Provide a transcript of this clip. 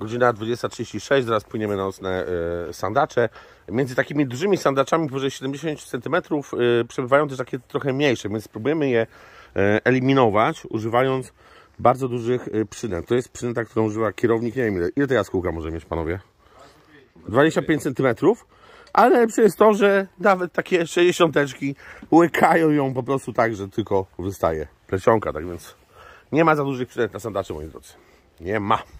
Godzina 20.36, zaraz płyniemy na nocne e, sandacze. Między takimi dużymi sandaczami powyżej 70 cm e, przebywają też takie trochę mniejsze, więc spróbujemy je e, eliminować używając bardzo dużych przynęt. To jest przynęta, którą używa kierownik, nie wiem ile, ile ta jaskółka może mieć panowie? 25 cm. Ale lepsze jest to, że nawet takie 60 łykają ją po prostu tak, że tylko wystaje plecionka, tak więc nie ma za dużych przynęt na sandacze moi drodzy. Nie ma.